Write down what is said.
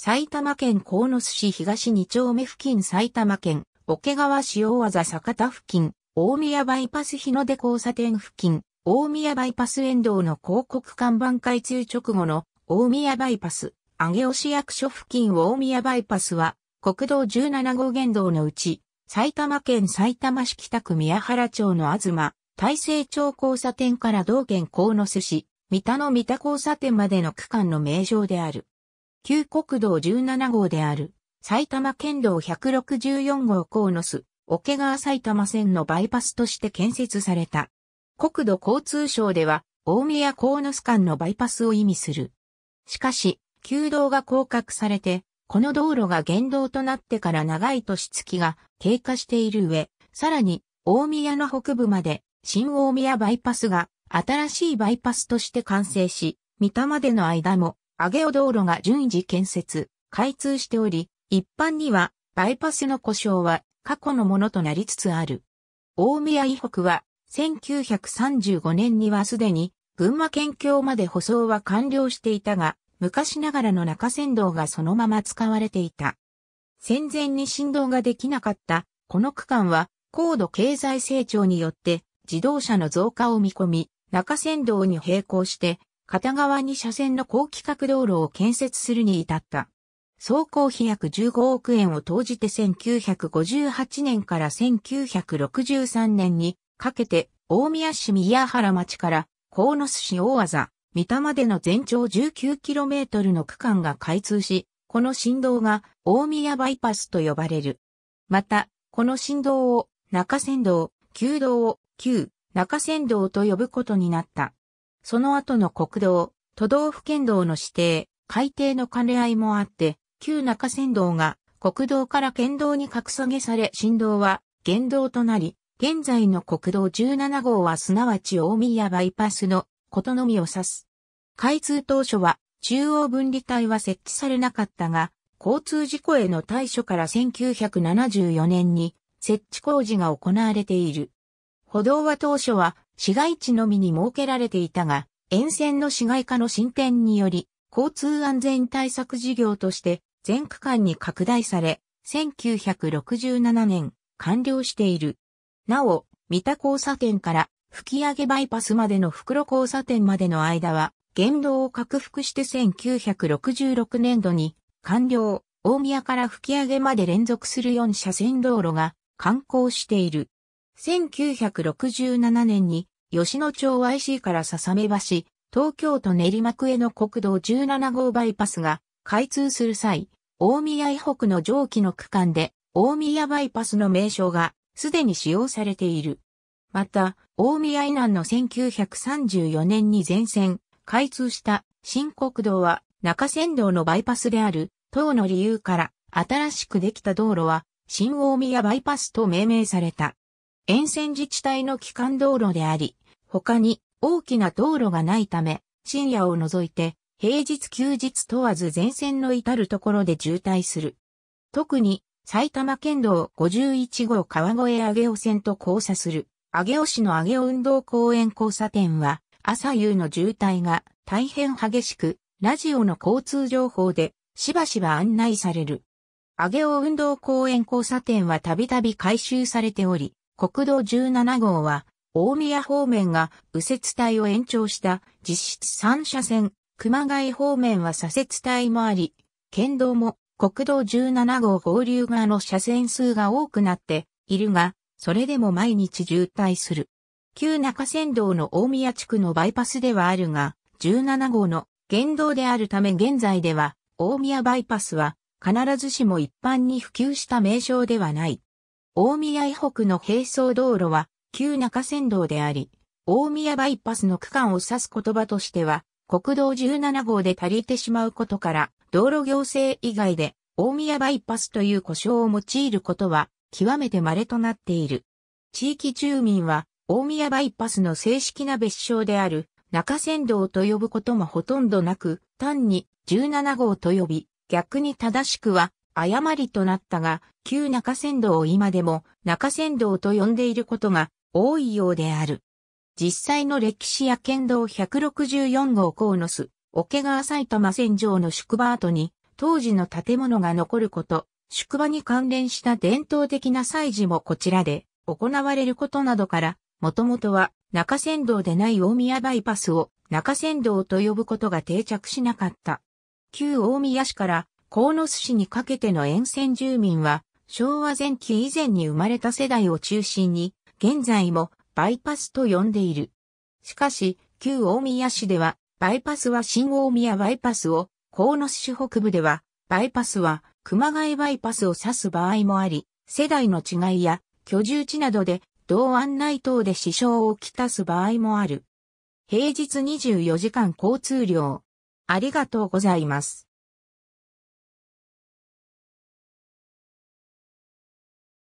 埼玉県鴻巣市東2丁目付近埼玉県、桶川大技坂田付近、大宮バイパス日の出交差点付近、大宮バイパス沿道の広告看板開通直後の大宮バイパス、上尾市役所付近大宮バイパスは、国道17号原道のうち、埼玉県埼玉市北区宮原町の東、大成町交差点から道県鴻巣市、三田の三田交差点までの区間の名称である。旧国道17号である、埼玉県道164号ノス、桶川埼玉線のバイパスとして建設された。国土交通省では、大宮ノス間のバイパスを意味する。しかし、旧道が降格されて、この道路が原道となってから長い年月が経過している上、さらに、大宮の北部まで、新大宮バイパスが新しいバイパスとして完成し、三田までの間も上尾道路が順次建設、開通しており、一般にはバイパスの故障は過去のものとなりつつある。大宮以北は1935年にはすでに群馬県境まで舗装は完了していたが、昔ながらの中線道がそのまま使われていた。戦前に振動ができなかったこの区間は高度経済成長によって自動車の増加を見込み、中線道に並行して片側に車線の高規格道路を建設するに至った。総工費約15億円を投じて1958年から1963年にかけて大宮市宮原町から鴻巣市大和三田までの全長 19km の区間が開通し、この振動が大宮バイパスと呼ばれる。また、この振動を中山道、旧道を旧中山道と呼ぶことになった。その後の国道、都道府県道の指定、海底の兼ね合いもあって、旧中山道が国道から県道に格下げされ、振動は原道となり、現在の国道17号はすなわち大宮バイパスのことのみを指す。開通当初は中央分離帯は設置されなかったが、交通事故への対処から1974年に設置工事が行われている。歩道は当初は市街地のみに設けられていたが、沿線の市街化の進展により、交通安全対策事業として全区間に拡大され、1967年完了している。なお、三田交差点から吹上バイパスまでの袋交差点までの間は、言動を拡幅して1966年度に完了、大宮から吹上まで連続する4車線道路が完工している。1967年に吉野町 IC から笹目橋、東京都練馬区への国道17号バイパスが開通する際、大宮以北の上記の区間で大宮バイパスの名称がすでに使用されている。また、大宮以南の1934年に全線開通した新国道は中山道のバイパスである等の理由から新しくできた道路は新大宮バイパスと命名された。沿線自治体の基幹道路であり、他に大きな道路がないため、深夜を除いて、平日休日問わず全線の至るところで渋滞する。特に、埼玉県道51号川越上尾線と交差する、上尾市の上尾運動公園交差点は、朝夕の渋滞が大変激しく、ラジオの交通情報で、しばしば案内される。上尾運動公園交差点はたびたび改修されており、国道17号は、大宮方面が右折帯を延長した実質3車線、熊谷方面は左折帯もあり、県道も国道17号合流側の車線数が多くなっているが、それでも毎日渋滞する。旧中山道の大宮地区のバイパスではあるが、17号の原道であるため現在では、大宮バイパスは必ずしも一般に普及した名称ではない。大宮以北の並走道路は、旧中山道であり、大宮バイパスの区間を指す言葉としては、国道17号で足りてしまうことから、道路行政以外で、大宮バイパスという故障を用いることは、極めて稀となっている。地域住民は、大宮バイパスの正式な別称である、中山道と呼ぶこともほとんどなく、単に17号と呼び、逆に正しくは誤りとなったが、旧中山道を今でも中山道と呼んでいることが多いようである。実際の歴史や県道164号河野須、桶川埼玉戦場の宿場跡に、当時の建物が残ること、宿場に関連した伝統的な祭事もこちらで行われることなどから、もともとは中山道でない大宮バイパスを中山道と呼ぶことが定着しなかった。旧大宮市から鴻巣市にかけての沿線住民は、昭和前期以前に生まれた世代を中心に、現在もバイパスと呼んでいる。しかし、旧大宮市では、バイパスは新大宮バイパスを、鴻巣市北部では、バイパスは熊谷バイパスを指す場合もあり、世代の違いや居住地などで同案内等で支障をきたす場合もある。平日24時間交通量。ありがとうございます。